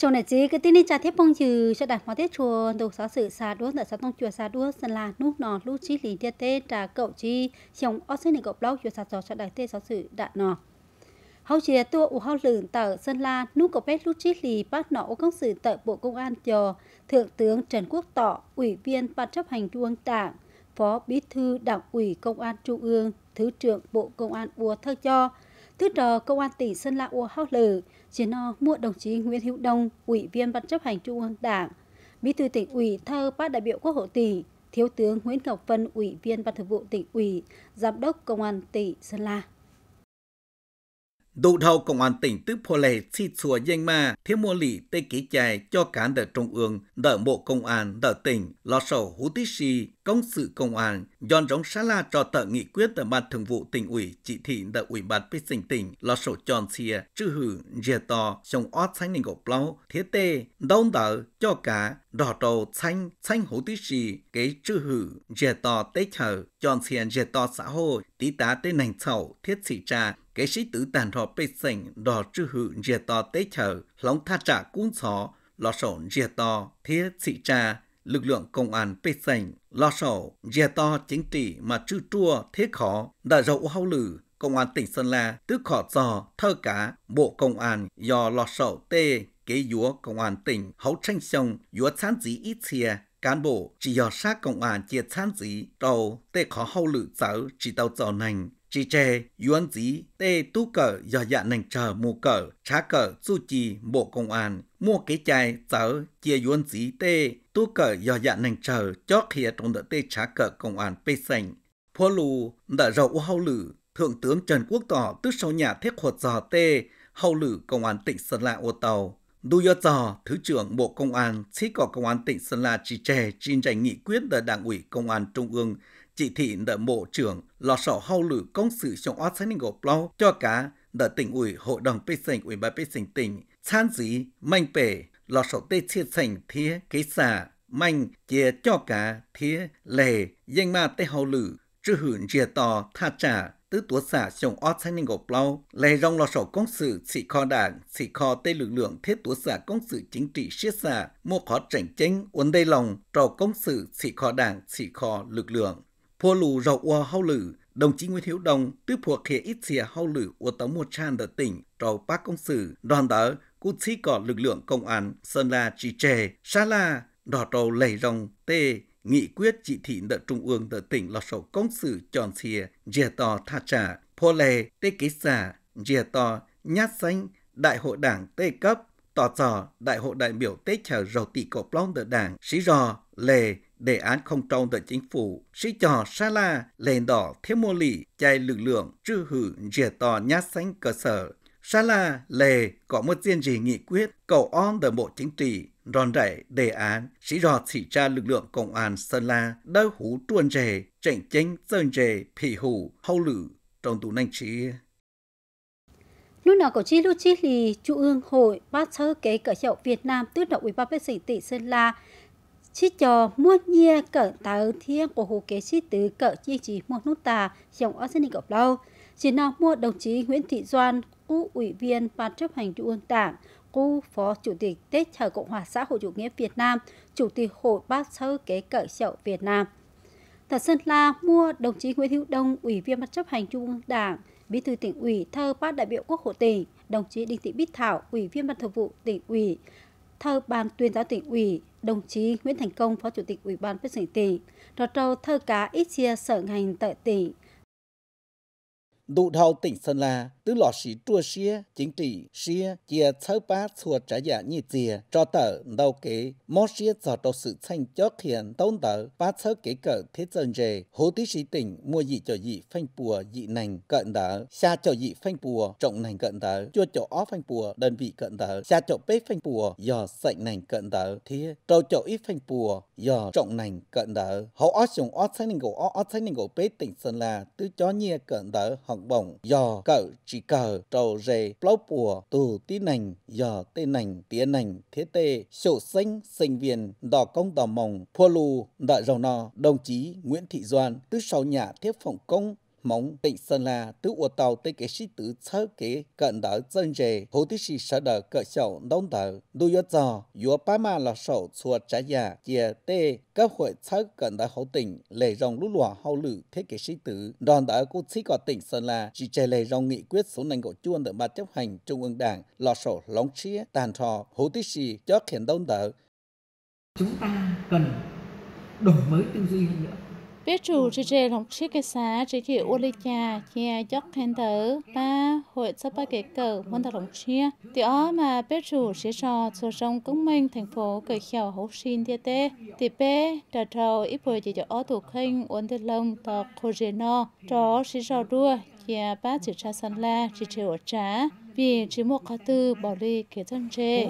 trong này chỉ cái tin này chả thiết bông trừ sẽ đặt hóa tiết chùa đồ xá sự xà đuốc tại xã tông chùa xà đuốc sân là nút nọ lũ chí lý tiết tê trà cậu chi chồng ở xin này cậu blog chùa xà trò sẽ đặt tê xá sự đạn nọ hậu chia tua u hậu lửng tờ sơn la nút cậu bé lũ chí lý bắt nọ ô công sự tại bộ công an cho thượng tướng trần quốc tọ ủy viên ban chấp hành trung ương đảng phó bí thư đảng ủy công an trung ương thứ trưởng bộ công an bùa thơ cho thứ trò công an tỉnh Sơn La ua hao lử, chiến no mua đồng chí Nguyễn Hữu Đông, ủy viên ban chấp hành trung ương đảng, bí thư tỉnh ủy thơ bác đại biểu quốc hội tỉnh, thiếu tướng Nguyễn Ngọc Vân, ủy viên ban thường vụ tỉnh ủy, giám đốc công an tỉnh Sơn La. Đủ đầu Công an tỉnh Tức Phô Lê chi chùa danh ma, thiếu mô lì tê ký chài cho cán đỡ trung ương, đỡ bộ công an, đỡ tỉnh, lo sầu hú tí si, công sự công an, dọn rống xá la cho tờ nghị quyết tờ ban thường vụ tỉnh ủy, chỉ thị đỡ ủy ban bế sinh tỉnh, lo sầu tròn xìa, chư hử, dìa to, sông ót xanh nình gọc lâu, thiết tê, đông đỡ, cho cá, đỏ trầu xanh, xanh hú tí si, cái chư hử, dìa to tê chở, tròn xìa dìa to xã hội, tí tá tê nành sầu, thiết sĩ trà, cái sĩ tử tàn họ bê sành đò chư hữu dìa to tế chờ lóng tha trả cún xó lò sổ dìa to thế sĩ cha lực lượng công an bê sành lò sổ dìa to chính trị mà chư chua thế khó đã dậu hậu lử công an tỉnh sơn la tứ khỏ giò thơ cả bộ công an do lò sổ tê kế dúa công an tỉnh hậu tranh sông dúa chán dí ít xìa cán bộ chỉ do sát công an chia chán dí tàu tê khó hậu lử giáo chỉ tàu giò nành chỉ trẻ yuan dí tê tu cờ do dạ nành chờ mua cờ trá cờ su trì bộ công an mua cái chai tớ chia yuan dí tê tu cờ do dạ nành chờ cho khía trong đợt tê trá cờ công an pê sành phô lù đã rậu hậu lử thượng tướng trần quốc tỏ tức sau nhà thiết khuật giò tê hậu lử công an tỉnh sơn la ô tàu đu do Giò, Thứ trưởng Bộ Công an, Sĩ cỏ Công an tỉnh Sơn La chỉ trẻ trình trình nghị quyết ở Đảng ủy Công an Trung ương chỉ thị nợ bộ trưởng lò sổ hậu lử công sự trong oát sáng ngộ plau cho cả nợ tỉnh ủy hội đồng bê sinh ủy ban bê sinh tỉnh chán dí mạnh bể lò sổ tê chia sành thía kế xả mạnh chia cho cả thía lề danh ma tê hậu lử chư hưởng rìa tò tha trả tứ tủa xả trong oát sáng ngộ plau lề rong lò sổ công sự chỉ kho đảng chỉ kho tê lực lượng thế tủa xả công sự chính trị siết xả mua khó tranh chánh vấn đầy lòng trò công sự chỉ kho đảng chỉ kho lực lượng phô lù rậu ua hao lử, đồng chí Nguyễn Hiếu Đồng, tư phùa khía ít xìa hao lử ua tống một tràn ở tỉnh, trầu bác công sử, đoàn đỡ, cụ chí có lực lượng công an, sơn la trì trề, xa la, đỏ trầu lầy rồng, tê, nghị quyết chỉ thị đợt trung ương đợt tỉnh là sổ công sự tròn xìa, dìa to tha trả, phô lề, tê kế xả, dìa to, nhát xanh, đại hội đảng tê cấp, tỏ trò đại hội đại biểu tê chờ rầu tỷ cổ plong đợt đảng, sĩ rò, lề, đề án không trong tại chính phủ, sĩ trò Sa La, lên đỏ thiếu mô lì, chạy lực lượng, trư hử, dìa tò nhát xanh cơ sở. Sa lề, có một riêng gì nghị quyết, cầu on đời bộ chính trị, ròn rảy đề án, sĩ rò chỉ tra lực lượng công an Sơn La, đơ hú truôn rề, trảnh chênh sơn rề, phỉ hủ, hậu lử, trong tù nanh trí. Lúc nào có chi lưu chi lì, Trung ương hội, bác thơ kế cỡ hiệu Việt Nam tước động ủy ban bác sĩ tỷ Sơn La, chỉ cho mua nhia cỡ tàu thiên của hồ kế sĩ tứ cỡ chi chỉ mua nút tà trong ở dân gọc lâu chỉ nào mua đồng chí Nguyễn Thị Doan cũ ủy viên ban chấp hành trung ương đảng cũ phó chủ tịch Tết thờ Cộng hòa xã hội chủ nghĩa Việt Nam chủ tịch hội bác sơ kế cỡ sẹo Việt Nam tại Sơn La mua đồng chí Nguyễn Hữu Đông ủy viên ban chấp hành trung ương đảng bí thư tỉnh ủy thơ bác đại biểu quốc hội tỉnh đồng chí Đinh Thị Bích Thảo ủy viên ban thường vụ tỉnh ủy thơ Ban tuyên giáo tỉnh ủy, đồng chí Nguyễn Thành Công, Phó Chủ tịch Ủy ban phát triển tỉnh, trò trâu thơ cá ít chia sở ngành tại tỉnh, đụ đầu tỉnh Sơn La, tứ lọ sĩ trua xia, chính trị xia, chia thơ bá chùa trả giả như chia, cho tờ đầu kế, mô xia cho đầu sự thành chót hiện tôn tờ, bá thơ kế cỡ thế dân dề hố tí sĩ tỉnh mua dị cho dị phanh bùa dị nành cận tờ, xa cho dị phanh bùa trọng nành cận tờ, chua cho ó phanh bùa đơn vị cận tờ, xa cho bế phanh bùa dò sạch nành cận tờ, thế trâu cho ít phanh bùa do trọng nành cận đỡ hậu ót dùng ót sáng nình cổ ót ót sáng nình cổ bế tỉnh sơn la tứ chó nhia cận đỡ họng bổng do cỡ chỉ cờ trầu rề plau bùa tù tí nành giờ tê nành tía nành thế tê sổ xanh sinh viên đỏ công đỏ mồng phua lù đợi giàu nò đồng chí nguyễn thị doan tứ sau nhà thiết phòng công mong tỉnh sơn la tứ ô tàu tới cái sĩ tử chớ kế cận đỡ dân dề hồ tí sĩ sở đỡ cỡ sầu đông đỡ đu yếu dò yếu ba ma là sầu chùa trái già chia tê cấp hội chớ cận đỡ hậu tỉnh lệ rồng lũ lụa hậu lử thế kế sĩ tử đoàn đỡ cô sĩ có tỉnh sơn la chỉ trẻ lệ rồng nghị quyết số nành của chuông được ban chấp hành trung ương đảng lò sầu lóng chia tàn trò hồ tí sĩ cho khiển đông đỡ chúng ta cần đổi mới tư duy hơn nữa biết chủ chỉ trẻ lòng chiếc cái xá chỉ chỉ ô lê cha chia dốc khen tớ ba hội sắp ba cái cờ muốn thật lòng chia thì ó mà biết chủ sẽ trò số trong cũng minh thành phố cởi khéo hấu xin tia tê thì bé trở trầu ít bồi chỉ cho ó thủ khinh uốn tiết lông tờ khô rê no tró chỉ trò đua chia ba chỉ cha sân la chỉ trẻ ở trá vì chỉ một khá tư bỏ đi kế thân trẻ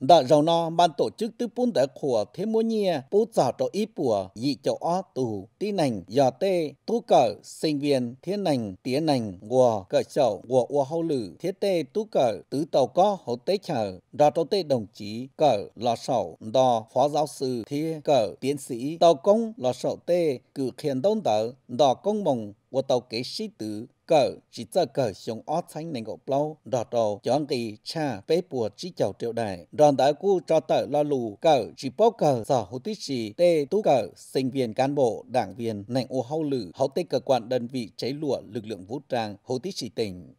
đã giàu no ban tổ chức tư bún đã của thế mua nhia bú giả cho ít bùa dị cho ó tù tí nành giò tê tu cờ sinh viên thiên nành tía nành gùa cờ chậu gùa ua hâu lử thiết tê tu cờ tứ tàu có hậu tế chờ đò tàu tê đồng chí cờ lò sầu đò phó giáo sư thiên cờ tiến sĩ tàu công lò sầu tê cử khiển đông tờ đò công mồng 我到给西子个是这个熊二层能够包绕到将给车被迫只叫吊带，让大姑找到了路个是包个在后头是对都个 sinh viên cán bộ đảng viên nành ô hậu lử hậu tết cơ quan đơn vị cháy lụa lực lượng vũ trang hậu tết sĩ tỉnh.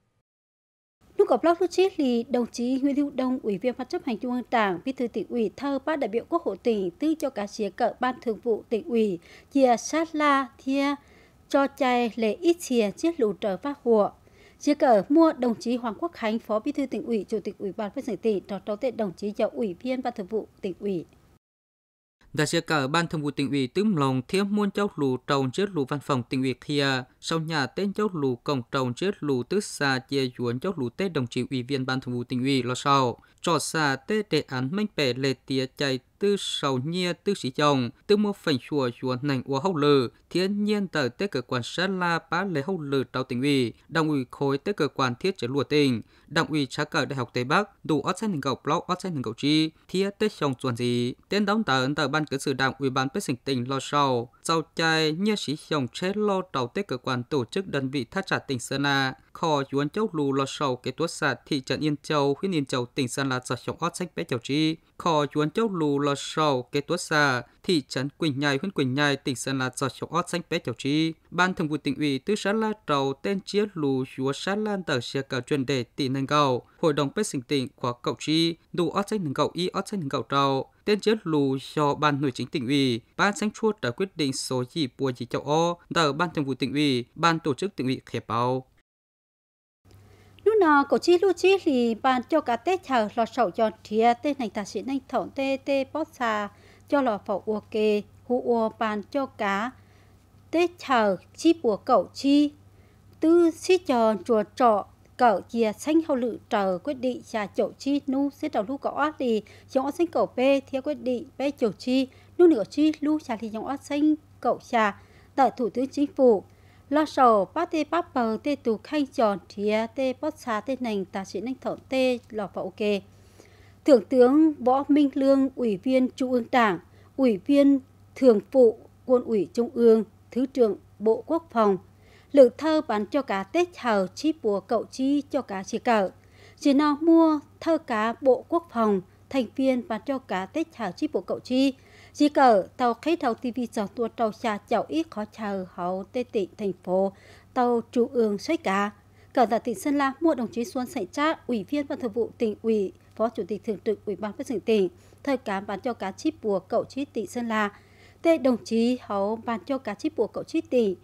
Lúc gặp lót lúc chết thì đồng chí Nguyễn Hữu Đông, Ủy viên Ban chấp hành Trung ương Đảng, Bí thư tỉnh ủy thơ Ban đại biểu Quốc hội tỉnh tư cho cả chia cỡ Ban thường vụ tỉnh ủy, chia sát la thia cho chai lễ ít chia chiếc lũ trở phát hùa. Chia cờ mua đồng chí Hoàng Quốc Khánh, Phó Bí thư tỉnh ủy, Chủ tịch Ủy ban Phát triển tỉnh, trò trâu tệ đồng chí cho ủy viên và thường vụ tỉnh ủy. đại chia cờ Ban thường vụ tỉnh ủy tým lòng thiếp muôn châu lù trồng chết lù văn phòng tỉnh ủy kia, sau nhà tên châu lù cổng trồng chết lù tứ xa chia yuốn châu lù tết đồng chí ủy viên Ban thường vụ tỉnh ủy lo sau trọ xa tê đề án minh bẻ lệ tía chạy tư sầu nhia tư sĩ chồng tư mua phành chùa chùa nành ua hậu lử thiên nhiên tờ tê cơ quan sát la bá lệ hậu lử trao tỉnh ủy đảng ủy khối tê cơ quan thiết chế lùa tỉnh đảng ủy trá cờ đại học tây bắc đủ ót sen hình cầu blog ót sen hình cầu chi thiết tê chồng chuẩn gì tên đóng tờ ấn tờ ban cử sự đảng ủy ban bế sinh tỉnh lo sau sau chạy nhia sĩ chồng chế lo trao tê cơ quan tổ chức đơn vị thắt trả tỉnh sơn la khó yuan châu lù lò sầu kế tuốt sạt thị trấn Yên Châu, huyện Yên Châu, tỉnh Sơn La sở chống ót sách bé chầu trí. Khó yuan châu lù lò sầu kế tuốt sạt thị trấn Quỳnh Nhai, huyện Quỳnh Nhai, tỉnh Sơn La sở chống ót sách bé chầu trí. Ban thường vụ tỉnh ủy tư sát la trầu tên chia lù chúa sát lan tờ xe cả chuyên đề tỉ nâng cầu. Hội đồng bế sinh tỉnh khóa cậu trí, đủ ót sách nâng cầu y ót sách nâng cầu trầu tên chết lù cho ban nội chính tỉnh ủy, ban sáng chua đã quyết định số gì bùa gì châu o, tờ ban thường vụ tỉnh ủy, ban tổ chức tỉnh ủy khép báo nó cổ chi lu chi thì bàn cho cả tết chờ lò sầu cho thía tê này ta sẽ này thổn tê tê bớt xà cho lò phổ ua kê hú ua bàn cho cá tết chờ chi bùa cậu chi tư sĩ tròn chùa trọ cậu kia xanh hậu lự chờ quyết định trà chậu chi nu xí đầu lu cỏ thì giống xanh cậu p theo quyết định p chậu chi nu nửa chi lu trà thì giống xanh cậu trà tại thủ tướng chính phủ lo sợ bát tê bát bờ tê tù khanh tròn thía tê bát xa tê nành tà sĩ nành thọ tê lò phậu ok Thượng tướng Võ Minh Lương, Ủy viên Trung ương Đảng, Ủy viên Thường vụ Quân ủy Trung ương, Thứ trưởng Bộ Quốc phòng, lự thơ bán cho cá Tết hào chi bùa cậu chi cho cá chỉ cờ Chỉ nào mua thơ cá Bộ Quốc phòng, thành viên bán cho cá Tết hào chi bùa cậu chi, chỉ cờ tàu khách tàu TV sở tua tàu xa chậu ít khó chờ hậu tê tị thành phố tàu trung ương xoay cá. Cờ tại tỉnh Sơn La mua đồng chí Xuân Sảnh Trác, Ủy viên Ban Thường vụ tỉnh ủy, Phó Chủ tịch Thường trực Ủy ban Phát triển tỉnh, thời cám bán cho cá chip bùa cậu chí tỉnh Sơn La. Tê đồng chí hậu bán cho cá chip bùa cậu chí tỉnh,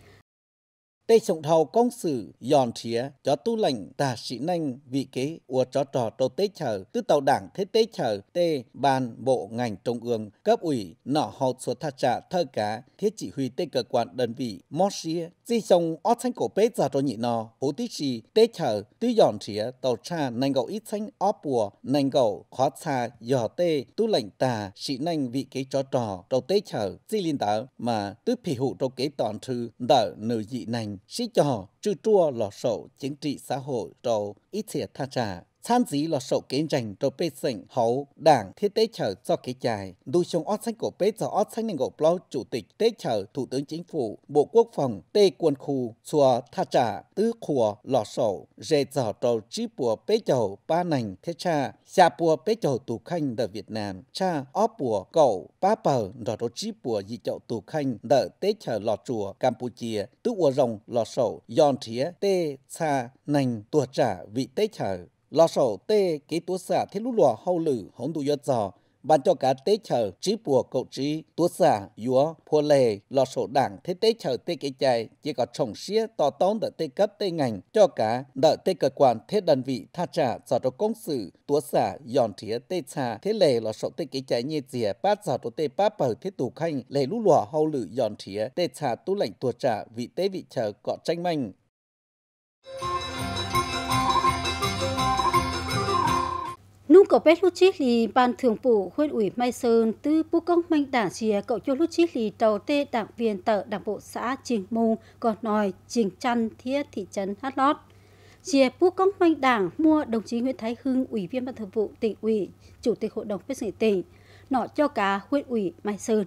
Tây sông thầu công sử dòn thía cho tu lệnh tà sĩ nanh vị kế ua cho trò trâu tế chờ tư tàu đảng thế tế chờ tê ban bộ ngành trung ương cấp ủy nọ hậu số tha trả thơ cá thiết chỉ huy tê cơ quan đơn vị mò xía di sông ót xanh cổ bế giờ trò nhị nò hố tí xì tế chờ tư dòn thía tàu cha nành gậu ít xanh óp bùa nành gậu khó xa dò tê tu lệnh tà sĩ nanh vị kế cho trò trâu tế chờ di linh tảo mà tư phỉ hụ trò kế toàn thư đỡ nữ dị nành sĩ cho trừ trua lọ sổ chính trị xã hội trầu ít thiệt tha trả 参与 là sổ kiến dành cho bê sinh hậu đảng thiết tế chờ cho kế chài đu sông ót xanh của bê ót xanh nên gộp lo chủ tịch tế chờ thủ tướng chính phủ bộ quốc phòng tê quân khu xua tha trả tứ khùa lò sổ rề dò trầu trí bùa bê chầu ba nành thế cha xa bùa bê chầu tù khanh đờ Việt Nam cha óp bùa cậu ba bờ đò trầu trí bùa dị chậu tù khanh đờ tế chờ lò chùa Campuchia tứ ua rồng lò sổ giòn thía tê xa nành tùa trả vị tế chờ lò sổ tê kế tố xả thế lũ lò hậu lử hống tụ yết giò bàn cho cả tế chờ trí bùa cậu trí tố xả yúa phô lề lò sổ đảng thế tế chờ tê kế chạy chỉ có trồng xía to tốn đợi tê cấp tê ngành cho cả đợi tê cơ quan thế đơn vị tha trả giò cho công sự tố xả giòn thía tê xà thế lề lò sổ tê kế chạy như dìa bát giò cho tê bát bờ thế tù khanh lề lũ lò hậu lử giòn thía tê xà tu lệnh tùa trả vị tế vị chờ cọ tranh manh cổ bét lúc chít lì ban thường vụ huyện ủy Mai Sơn tư bú công manh đảng chia cậu cho lúc chít lì đầu tê đảng viên tờ đảng bộ xã Trình Mù, còn nòi, Trình Trăn, Thiết, thị trấn Hát Lót. chia bú công manh đảng mua đồng chí Nguyễn Thái Hưng, ủy viên ban thường vụ tỉnh ủy, chủ tịch hội đồng quyết nghị tỉnh, nọ cho cả huyện ủy Mai Sơn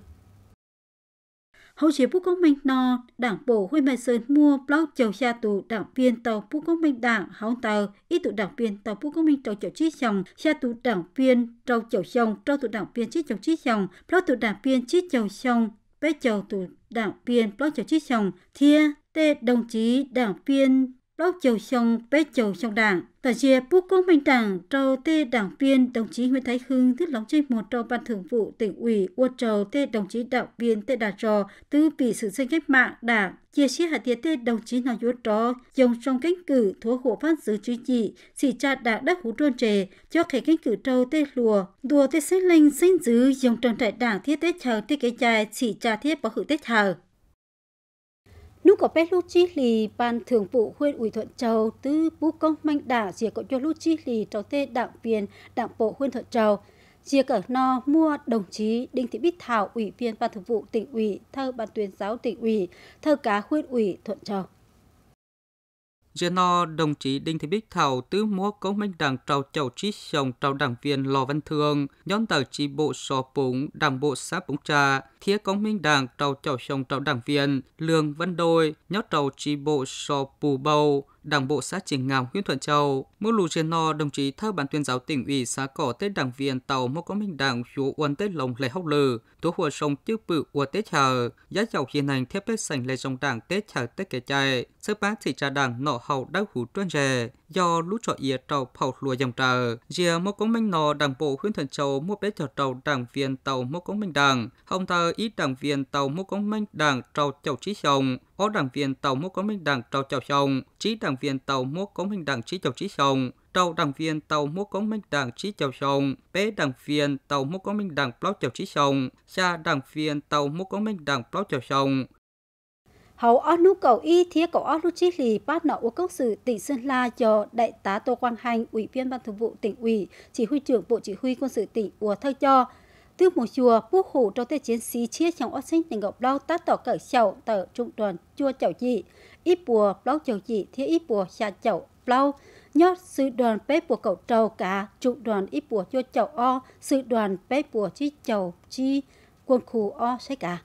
hậu chế bút công minh no, đảng bộ huy mẹ sơn mua blog chầu xa tù đảng viên tàu bút công minh đảng hóng tàu, ý tụ đảng viên tàu bút công minh tàu chầu chí chồng, xa tù đảng viên trâu chầu chồng, trâu tụ đảng viên chí chồng chí chồng, blog tụ đảng viên chí chầu chồng, bé chầu tụ đảng viên blog chầu chí chồng, thia tê đồng chí đảng viên lúc chiều xong bé chiều trong đảng tại chia bút công minh đảng trâu tê đảng viên đồng chí nguyễn thái hưng thiết lòng trên một trong ban thường vụ tỉnh ủy uo trâu tê đồng chí đảng viên tê đà trò tư vị sự sinh cách mạng đảng chia sẻ hạt tiết tê đồng chí nào yếu trò dùng trong cánh cử thố hộ phát giữ chính trị xỉ cha đảng đắc hú trôn trề cho khẻ cánh cử trâu tê lùa đùa tê sinh linh sinh giữ dòng trong trại đảng thiết tết chờ tê kế chài xỉ cha thiết bảo hữu tết chờ Nú có bé lúc chí lì ban thường vụ huyện ủy Thuận Châu tư bú công manh đả dìa có cho lúc chí lì cháu tê đảng viên đảng bộ huyện Thuận Châu. Dìa cỡ no mua đồng chí Đinh Thị Bích Thảo ủy viên ban thường vụ tỉnh ủy thơ ban tuyên giáo tỉnh ủy thơ cá huyện ủy Thuận Châu giờ Geno đồng chí Đinh Thị Bích Thảo tứ múa cố minh đảng trào chầu trí chồng trào đảng viên Lò Văn thường nhóm tờ chi bộ sò bụng, đảng bộ xã bụng trà, thía cố minh đảng trào chầu chồng trào đảng viên, lương văn đôi, nhóm trào chi bộ sò bù bầu, Đảng bộ xã Triển Ngào huyện Thuận Châu. Mỗi lù trên no, đồng chí thơ bản tuyên giáo tỉnh ủy xã cỏ Tết đảng viên tàu mô có minh đảng chú uốn Tết lồng lệ hốc lừ, tố hồ sông chư bự ua Tết chờ, giá dầu hiện hành thiếp Tết sành lệ dòng đảng Tết chờ Tết kể chạy, sơ bán thị trà đảng nọ hậu đắc hủ trơn rè do lũ trọ yê tàu phẩu lùa dòng trờ. Dìa mô cống minh nò đảng bộ huyện thần Châu mua bế trở tàu đảng viên tàu mô cống minh đảng. Hồng thờ ít đảng viên tàu mô cống minh đảng trầu châu trí sông. Ó đảng viên tàu mô cống minh đảng trầu châu sông. Trí đảng viên tàu mô cống minh đảng trí châu trí sông trâu đảng viên tàu mua công minh đảng trí chào sông, bé đảng viên tàu mua công minh đảng plau chào trí sông, xa đảng viên tàu mua công minh đảng plau chào sông, hầu ở nú cầu y thiết cầu ở nút chiếc lì bắt nọ uống cốc sự tỉnh Sơn La cho đại tá Tô Quang Hành, ủy viên ban thường vụ tỉnh ủy, chỉ huy trưởng bộ chỉ huy quân sự tỉnh ủa thơ cho. từ mùa chùa, bố hủ cho tới chiến sĩ chia trong ớt sinh tỉnh ngọc đau tát tỏ cởi chậu tờ trung đoàn chua chậu dị, ít bùa blau chậu dị thiết ít bùa xa chậu blau nhót sư đoàn bếp bùa cầu trầu cả trung đoàn ít bùa chua chậu o sư đoàn bếp bùa chi chậu chi quân khu o sẽ cả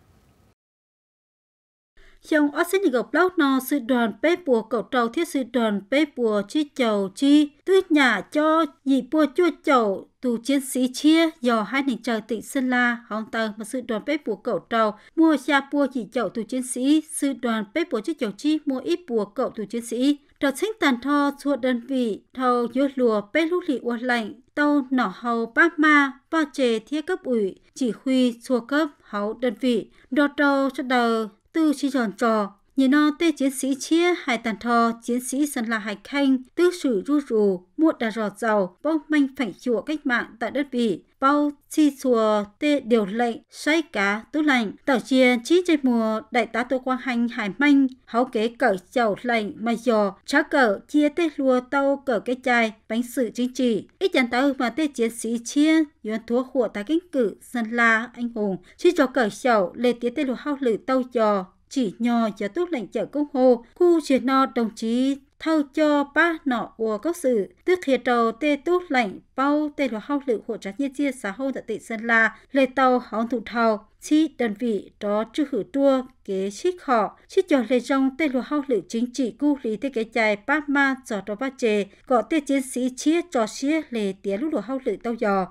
trong ở sinh gặp lóc no sư đoàn bé bùa cầu trầu thiết sư đoàn bé bùa chi chầu chi tưới nhà cho dì bùa chua chầu tù chiến sĩ chia do hai nền trời tỉnh Sơn La, Hồng Tần và sư đoàn bếp bùa cậu trầu mua xa bùa chỉ chậu tù chiến sĩ, sư đoàn bếp bùa chiếc chậu chi mua ít bùa cậu tù chiến sĩ. Trở sinh tàn tho thuộc đơn vị, thầu dưa lùa bếp lúc lị uất lạnh, tàu nỏ hầu bác ma, bao trề thiết cấp ủy, chỉ huy thuộc cấp hậu đơn vị, đo trâu cho đời 四、西江朝。nhìn nó tê chiến sĩ chia hai tàn thò chiến sĩ sân la hải khanh tư sử ru rù muộn đà rọt giàu bao manh phảnh chùa cách mạng tại đất vị bao chi chùa tê điều lệnh xoay cá tứ lạnh tàu chia chi trên mùa đại tá tô quang hành hải manh háo kế cởi chầu lệnh mà giò trá cờ chia tê lùa tàu cờ cái chai bánh sự chính trị ít chắn tàu mà tê chiến sĩ chia yuan thua của tá kính cử sân la anh hùng chi cho cởi chầu lê tía tê lùa hao lử tàu giò chỉ nhò cho túc lệnh chở công hồ, khu chiến nọ đồng chí thao cho ba nọ của các sự tức hiện trầu tê túc lệnh bao tê lo hao lự hỗ trợ nhân chia xã hội tại tỉnh sơn la lê tàu hóng thủ thầu chi đơn vị đó chư hử tua kế xích họ chi cho lê trong tê lo hao lự chính trị cu lý tê kế chạy ba ma cho đó ba chề có tê chiến sĩ chia cho chia lê tía lúc lo hao lự tàu dò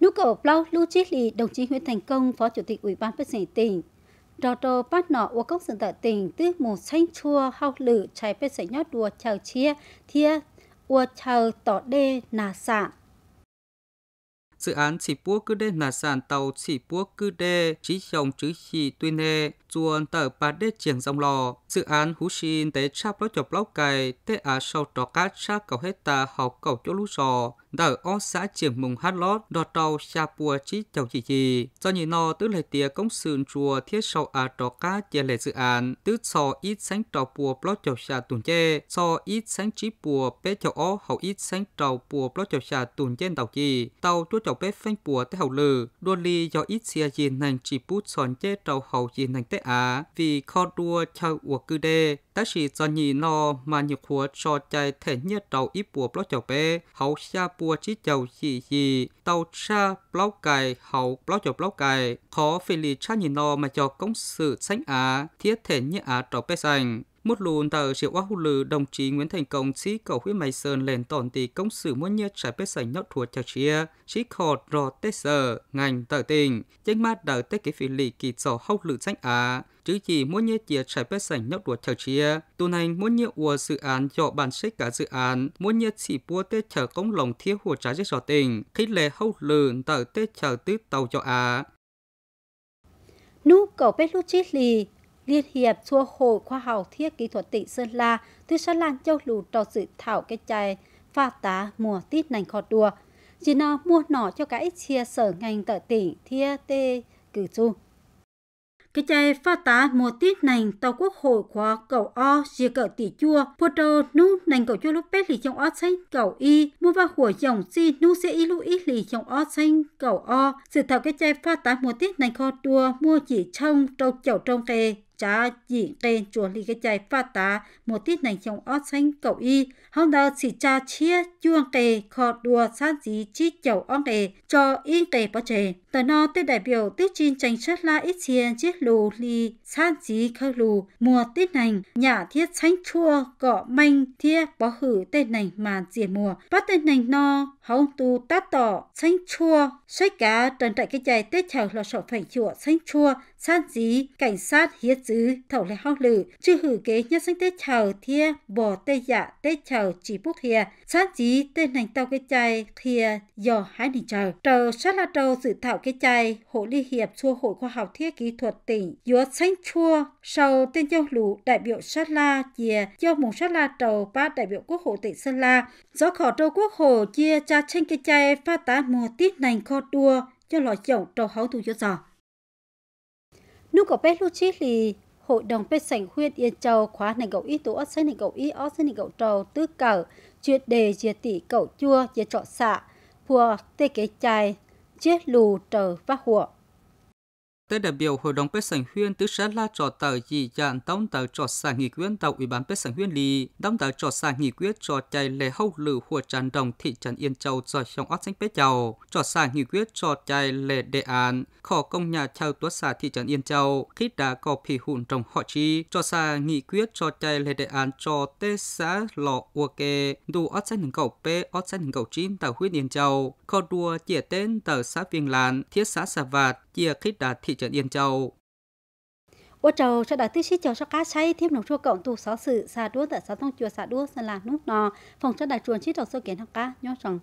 Nút cầu Plau Lu Chít Lì, đồng chí Nguyễn Thành Công, Phó Chủ tịch Ủy ban phát triển tỉnh, Rò trò bắt nọ ua cốc dân tại tỉnh tư mù xanh chua hao lử trái bê sợi nhót đùa chào chia thia ua chào tỏ đê nà sản. Dự án chỉ búa cứ đê nà sản tàu chỉ búa cứ đê chỉ chồng chứ chỉ tuyên hệ chuồn tờ ba đế triển dòng lò. Dự án hú xin tế chạp ló chọc lóc cày, tế á sau trò cá xa cầu hết ta học cầu chỗ lũ sò. Đờ o xã triển mùng hát lót, đò trâu xa bùa chí chào chỉ chỉ. Do nhìn nò tứ lệ tìa công sườn chùa thiết sau á trò cá chia lệ dự án, tứ sò ít sánh trò bùa bló chọc xa tùn chê, sò ít sánh trí bùa bé chọc ó hậu ít sánh trò bùa bló chọc xa tùn chê tàu chi. Tàu chúa chọc bé phanh bùa tế hậu lừ, đua ly do ít xìa gì nành chỉ bút sòn chê trò hậu gì nành tế tế á vì khó đua cho ua cư đê. Đã chỉ cho nhì nó mà nhiều khóa cho chạy thể nhất đầu ít bùa bó chào bê, hậu xa bùa chí chào gì gì, tàu xa bó cài, hậu bó chào bó cài. Khó phê lì cha nhì nó mà cho công sự sánh á, thiết thể nhất á trò bê sành. Một lùn tờ triệu quá hù lừ đồng chí Nguyễn Thành Công sĩ cầu huyết mày sơn lên tổn tỷ công sử muốn nhất trái bếp sảnh nhót thuộc cho chia, sĩ khọt rò tết giờ, ngành tờ tình, chánh mát đờ tết cái phí lì kỳ trò hốc lự sách á, chứ gì muốn nhớ chia trái bếp sảnh nhót thuộc cho chia, tu hành muốn nhớ ua dự án dọ bản sách cả dự án, muốn nhớ chỉ bua tết chờ công lòng thiết hồ trái dưới rõ tình, khi lệ hốc lừ tờ tết chờ tứ tàu cho á. Nú cầu bếp lúc chết lì, Liên hiệp Xua hội Khoa học Thiết Kỹ thuật tỉnh Sơn La, tuyên Sơn Lan châu lù trò dự thảo cái chai pha tá mùa tít nành khó đùa. Chỉ nó mua nọ cho cái chia sở ngành tại tỉnh Thia Tê Cử Chu. Cái chai pha tá mùa tiết nành tàu quốc hội khóa cầu o chia cỡ tỷ chua, phô trô nú nành cầu chua lúc bét lì trong o xanh cầu y, mua vào hủa dòng si nú sẽ y lũ ít lì trong o xanh cầu o. Sự thảo cái chai pha tá mùa tiết nành kho đua mua chỉ trong trâu chậu trong kề cha chỉ tên chùa lì cái chạy phát tá một tiết nành trong ót xanh cậu y hôm đó chỉ cha chia chuông kề khó đùa sát gì chi chầu ông kề cho yên kề bao trẻ tờ nó tới đại biểu tiết chín tranh chất la ít xiên chiếc lù lì sát gì khơ lù mùa tiết nành nhà thiết xanh chua cọ manh thiết bó hử tên nành mà diệt mùa bắt tên nành no hong tu tát tỏ xanh chua xoay cá trần tại cái chạy tết chào là sổ phải chùa xanh chua san dí cảnh sát hiết dứ thầu lại hong lử chư hử kế nhất xanh tết chào thia bò tê dạ tết chào chỉ bút hìa san dí tên hành tàu cái chạy thia dò hai đình chờ trầu sát là trầu dự thảo cái chạy hội liên hiệp chua hội khoa học thiết kỹ thuật tỉnh dúa xanh chua sau tên châu lũ đại biểu sát la chia châu một sát la trầu ba đại biểu quốc hội tỉnh sơn la do khảo trâu quốc hội chia cho cha trên cái chai pha tá mùa tít này kho đua cho lọ chậu trầu hấu thủ cho giò. Nú cậu bé lúc chí thì hội đồng bê sảnh huyên yên châu khóa này cậu ý tố ớt xây này cậu ý ớt xây này cậu trầu tứ cờ chuyện đề chia tỷ cậu chua chia trọ xạ phùa tê kế chai chiếc lù trờ và hùa Tới đại biểu Hội đồng Bế sản huyên tứ sẽ là trò tờ dị dạng đóng tờ trò xã nghị quyết tàu Ủy ban Bế sản huyên lì, đóng tờ trò xã nghị quyết trò chạy lệ hậu lử của tràn đồng thị trấn Yên Châu do trong ót xanh bế chầu, trò xã nghị quyết trò chạy lệ đề án, khổ công nhà trao tuất xã thị trấn Yên Châu, khi đã có phỉ hụn trong họ chi, trò xã nghị quyết trò chạy lệ đề án trò tê xã lọ ua kê, đù ót xanh hình cầu bê ót xanh hình cầu chín tàu huyết Yên Châu, khổ đua chia tên tờ xã viên làn, thiết xã xà vạt, chia khít đạt thị trấn Yên Châu. Ô trầu sẽ đại tư sĩ cho cho cá cháy thêm nồng chua cộng tù xó sự xà đua tại xó thông chùa xà đua sân là nút nò phòng cho đại chuồn chí đầu sơ kiến học cá nhó rằng